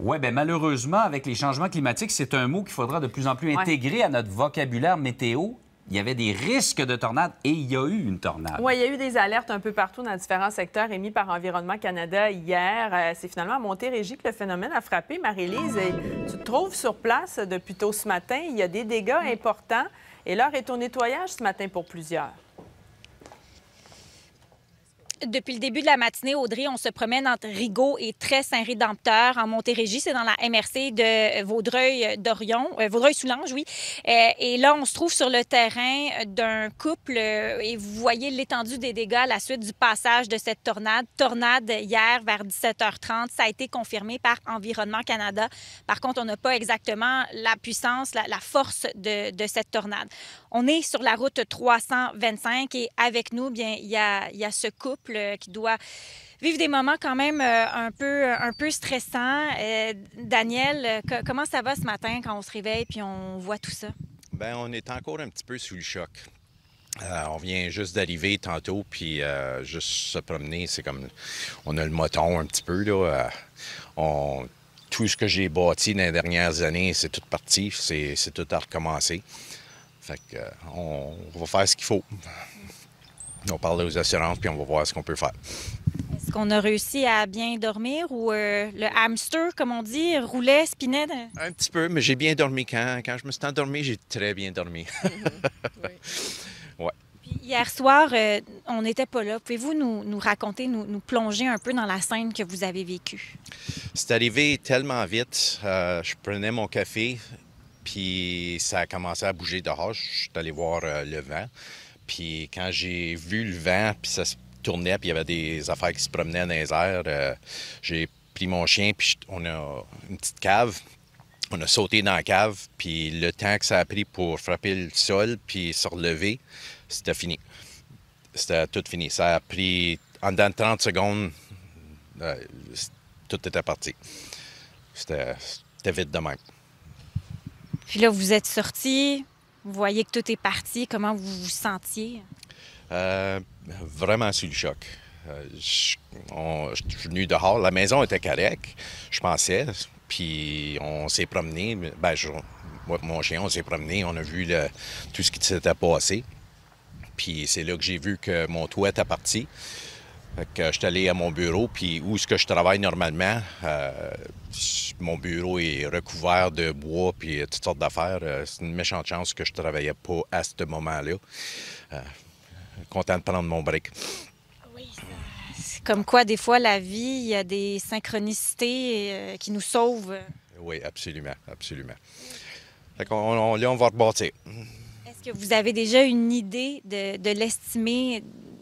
Oui, bien malheureusement, avec les changements climatiques, c'est un mot qu'il faudra de plus en plus intégrer à notre vocabulaire météo il y avait des risques de tornades et il y a eu une tornade. Oui, il y a eu des alertes un peu partout dans différents secteurs émis par Environnement Canada hier. Euh, c'est finalement à Montérégie que le phénomène a frappé. Marie-Lise, tu te trouves sur place depuis tôt ce matin. Il y a des dégâts importants et l'heure est au nettoyage ce matin pour plusieurs. Depuis le début de la matinée, Audrey, on se promène entre Rigaud et Très-Saint-Rédempteur en Montérégie. C'est dans la MRC de Vaudreuil-Dorion, euh, euh, Vaudreuil-Soulanges, oui. Euh, et là, on se trouve sur le terrain d'un couple et vous voyez l'étendue des dégâts à la suite du passage de cette tornade. Tornade hier vers 17h30. Ça a été confirmé par Environnement Canada. Par contre, on n'a pas exactement la puissance, la, force de, cette tornade. On est sur la route 325 et avec nous, bien, il y a ce couple euh, qui doit vivre des moments quand même euh, un peu, un peu stressants. Euh, Daniel, comment ça va ce matin quand on se réveille puis on voit tout ça? Bien, on est encore un petit peu sous le choc. on vient juste d'arriver tantôt, puis juste se promener, c'est comme... On a le moton un petit peu, là. Tout ce que j'ai bâti dans les dernières années, c'est tout parti, c'est tout à recommencer. Fait qu'on on va faire ce qu'il faut on parler aux assurances, puis on va voir ce qu'on peut faire. Est-ce qu'on a réussi à bien dormir ou euh, le hamster, comme on dit, roulait, spinait? Un petit peu, mais j'ai bien dormi. Quand, quand je me suis endormi, j'ai très bien dormi. Mhm. hier soir, euh, on n'était pas là. Pouvez-vous nous, raconter, nous, nous, plonger un peu dans la scène que vous avez vécue? C'est arrivé tellement vite. Euh, je prenais mon café, puis ça a commencé à bouger dehors. Je suis allé voir le vent. Puis quand j'ai vu le vent, puis ça se tournait, puis il y avait des affaires qui se promenaient dans les airs, euh, j'ai pris mon chien, puis on a une petite cave. On a sauté dans la cave, puis le temps que ça a pris pour frapper le sol, puis se relever, c'était fini. C'était tout fini. Ça a pris, en dedans de 30 secondes, euh, tout était parti. C'était vite de Puis là, vous êtes sorti, vous voyez que tout est parti. Comment vous vous sentiez? Euh, vraiment sous le choc. Euh, je, suis venu dehors. La maison était correcte, je pensais. Puis on s'est promené. Ben, mon chien, on s'est promené. On a vu tout ce qui s'était passé. Puis c'est là que j'ai vu que mon toit était parti. Euh, je suis allé à mon bureau, puis où est-ce que je travaille normalement, euh, mon bureau est recouvert de bois puis toutes sortes d'affaires. Euh, c'est une méchante chance que je travaillais pas à ce moment-là. content de prendre mon break. Oui, c'est comme quoi, des fois, la vie, il y a des synchronicités qui nous sauvent. Oui, absolument, absolument. on, là, on va rebâtir. Est-ce que vous avez déjà une idée de, de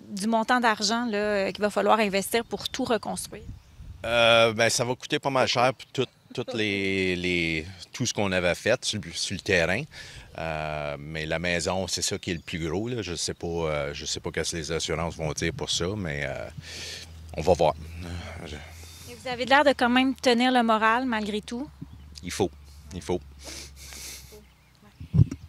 du montant d'argent euh, qu'il va falloir investir pour tout reconstruire? Euh, ben, ça va coûter pas mal cher pour tout, les, tout ce qu'on avait fait sur, le terrain. Euh, mais la maison, c'est ça qui est le plus gros. Je ne sais pas, pas ce que les assurances vont dire pour ça, mais on va voir. vous avez l'air de quand même tenir le moral malgré tout? Il faut. Il faut.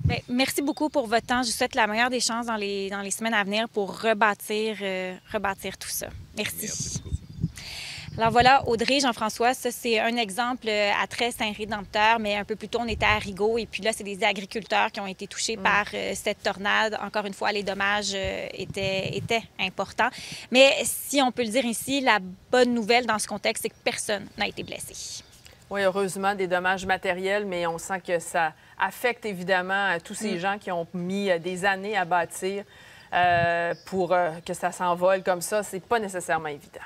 Ben, merci beaucoup pour votre temps. Je vous souhaite la meilleure des chances dans les, dans les semaines à venir pour rebâtir, euh, rebâtir tout ça. Merci. alors voilà, Audrey, Jean-François, ça c'est un exemple euh, à très Saint-Rédempteur, mais un peu plus tôt on était à Rigaud et puis là c'est des agriculteurs qui ont été touchés mm. par euh, cette tornade. Encore une fois, les dommages étaient, étaient importants. Mais si on peut le dire ici, la bonne nouvelle dans ce contexte, c'est que personne n'a été blessé. Oui, heureusement, des dommages matériels, mais on sent que ça affecte évidemment euh, tous ces mm. gens qui ont mis euh, des années à bâtir euh, pour que ça s'envole comme ça. C'est pas nécessairement évident.